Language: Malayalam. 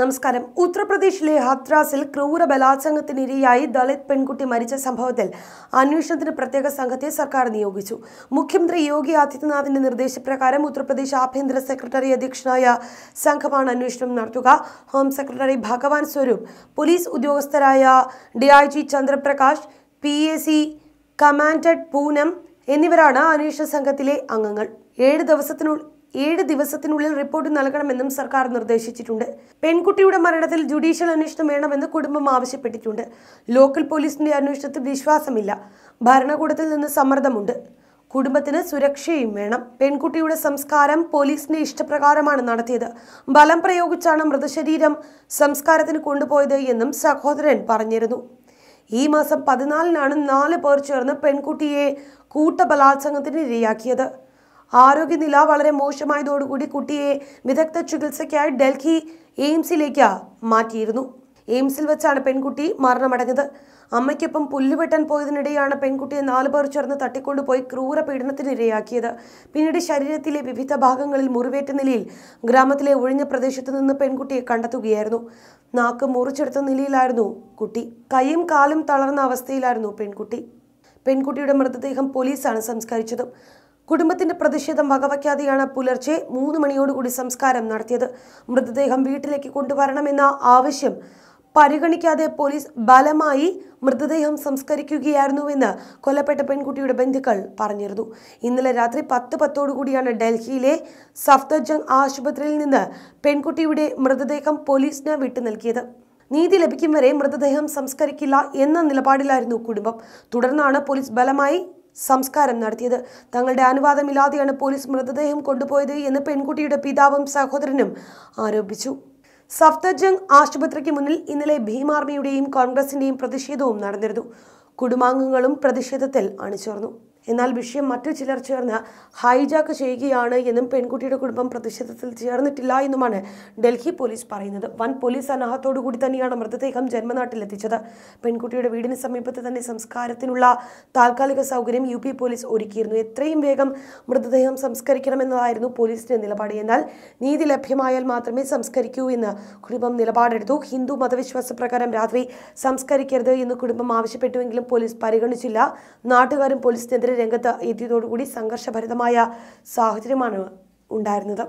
നമസ്കാരം ഉത്തർപ്രദേശിലെ ഹത്രാസിൽ ക്രൂര ബലാത്സംഗത്തിനിരയായി ദളിത് പെൺകുട്ടി മരിച്ച സംഭവത്തിൽ അന്വേഷണത്തിന് പ്രത്യേക സംഘത്തെ സർക്കാർ നിയോഗിച്ചു മുഖ്യമന്ത്രി യോഗി ആദിത്യനാഥിന്റെ നിർദ്ദേശപ്രകാരം ഉത്തർപ്രദേശ് ആഭ്യന്തര സെക്രട്ടറി അധ്യക്ഷനായ സംഘമാണ് അന്വേഷണം നടത്തുക home secretary Bhagwan Swaroop police ഉദ്യോഗസ്ഥരായ DIG Chandraprakash P A C command Poonam എന്നിവരാണ് അന്വേഷണ സംഘത്തിലെ അംഗങ്ങൾ ഏഴ് ദിവസത്തിനുള്ളിൽ ഏഴ് ദിവസത്തിനുള്ളിൽ റിപ്പോർട്ട് നൽകണമെന്നും സർക്കാർ നിർദ്ദേശിച്ചിട്ടുണ്ട് പെൺകുട്ടിയുടെ മരണത്തിൽ ജുഡീഷ്യൽ അന്വേഷണം വേണമെന്ന് കുടുംബം ആവശ്യപ്പെട്ടിട്ടുണ്ട് ലോക്കൽ പോലീസിന്റെ അന്വേഷണത്തിൽ വിശ്വാസമില്ല ഭരണകൂടത്തിൽ നിന്ന് സമ്മർദ്ദമുണ്ട് കുടുംബത്തിന് സുരക്ഷയും വേണം പെൺകുട്ടിയുടെ സംസ്കാരം പോലീസിന്റെ ഇഷ്ടപ്രകാരമാണ് നടത്തിയത് ബലം പ്രയോഗിച്ചാണ് മൃതശരീരം സംസ്കാരത്തിന് കൊണ്ടുപോയത് എന്നും സഹോദരൻ പറഞ്ഞിരുന്നു ഈ മാസം പതിനാലിനാണ് നാല് പേർ ചേർന്ന് പെൺകുട്ടിയെ കൂട്ടബലാത്സംഗത്തിന് ഇരയാക്കിയത് ആരോഗ്യനില വളരെ മോശമായതോടുകൂടി കുട്ടിയെ വിദഗ്ധ ചികിത്സയ്ക്കായി ഡൽഹി എയിംസിലേക്ക് മാറ്റിയിരുന്നു എയിംസിൽ വെച്ചാണ് പെൺകുട്ടി മരണമടഞ്ഞത് അമ്മയ്ക്കൊപ്പം പുല്ലുവെട്ടാൻ പോയതിനിടെയാണ് പെൺകുട്ടിയെ നാലു പേർ ചേർന്ന് തട്ടിക്കൊണ്ടുപോയി ക്രൂര പീഡനത്തിനിരയാക്കിയത് പിന്നീട് ശരീരത്തിലെ വിവിധ ഭാഗങ്ങളിൽ മുറിവേറ്റ നിലയിൽ ഗ്രാമത്തിലെ ഒഴിഞ്ഞ പ്രദേശത്തു നിന്ന് പെൺകുട്ടിയെ കണ്ടെത്തുകയായിരുന്നു നാക്ക് മുറിച്ചെടുത്ത നിലയിലായിരുന്നു കുട്ടി കൈയും കാലും തളർന്ന അവസ്ഥയിലായിരുന്നു പെൺകുട്ടി പെൺകുട്ടിയുടെ മൃതദേഹം പോലീസാണ് സംസ്കരിച്ചത് കുടുംബത്തിന്റെ പ്രതിഷേധം വകവയ്ക്കാതെയാണ് പുലർച്ചെ മൂന്ന് മണിയോടുകൂടി സംസ്കാരം നടത്തിയത് മൃതദേഹം വീട്ടിലേക്ക് കൊണ്ടുവരണമെന്ന ആവശ്യം പരിഗണിക്കാതെ പോലീസ് ബലമായി മൃതദേഹം സംസ്കരിക്കുകയായിരുന്നുവെന്ന് കൊല്ലപ്പെട്ട പെൺകുട്ടിയുടെ ബന്ധുക്കൾ പറഞ്ഞിരുന്നു ഇന്നലെ രാത്രി പത്ത് പത്തോടുകൂടിയാണ് ഡൽഹിയിലെ സഫ്തർജംഗ് ആശുപത്രിയിൽ നിന്ന് പെൺകുട്ടിയുടെ മൃതദേഹം പോലീസിന് വിട്ടു നൽകിയത് നീതി ലഭിക്കും വരെ മൃതദേഹം സംസ്കരിക്കില്ല എന്ന നിലപാടിലായിരുന്നു കുടുംബം തുടർന്നാണ് പോലീസ് ബലമായി സംസ്കാരം നടത്തിയത് തങ്ങളുടെ അനുവാദമില്ലാതെയാണ് പോലീസ് മൃതദേഹം കൊണ്ടുപോയത് എന്ന് പെൺകുട്ടിയുടെ പിതാവും സഹോദരനും ആരോപിച്ചു സഫ്തർജംഗ് ആശുപത്രിക്ക് മുന്നിൽ ഇന്നലെ ഭീമാർമിയുടെയും കോൺഗ്രസിന്റെയും പ്രതിഷേധവും നടന്നിരുന്നു കുടുംബാംഗങ്ങളും പ്രതിഷേധത്തിൽ അണിചേർന്നു എന്നാൽ വിഷയം മറ്റു ചിലർ ചേർന്ന് ഹൈജാക്ക് ചെയ്യുകയാണ് എന്നും പെൺകുട്ടിയുടെ കുടുംബം പ്രതിഷേധത്തിൽ ചേർന്നിട്ടില്ല എന്നുമാണ് ഡൽഹി പോലീസ് പറയുന്നത് വൻ പോലീസ് അനാഹത്തോടു കൂടി തന്നെയാണ് മൃതദേഹം ജന്മനാട്ടിലെത്തിച്ചത് പെൺകുട്ടിയുടെ വീടിന് സമീപത്ത് തന്നെ സംസ്കാരത്തിനുള്ള താൽക്കാലിക സൗകര്യം യു പി പോലീസ് ഒരുക്കിയിരുന്നു എത്രയും വേഗം മൃതദേഹം സംസ്കരിക്കണമെന്നതായിരുന്നു പോലീസിന്റെ നിലപാട് എന്നാൽ നീതി ലഭ്യമായാൽ മാത്രമേ സംസ്കരിക്കൂ എന്ന് കുടുംബം നിലപാടെടുത്തു ഹിന്ദു മതവിശ്വാസ പ്രകാരം രാത്രി സംസ്കരിക്കരുത് എന്ന് കുടുംബം ആവശ്യപ്പെട്ടുവെങ്കിലും പോലീസ് പരിഗണിച്ചില്ല നാട്ടുകാരും പോലീസിനെതിരെ രംഗത്ത് എത്തിയതോടുകൂടി സംഘർഷഭരിതമായ സാഹചര്യമാണ് ഉണ്ടായിരുന്നത്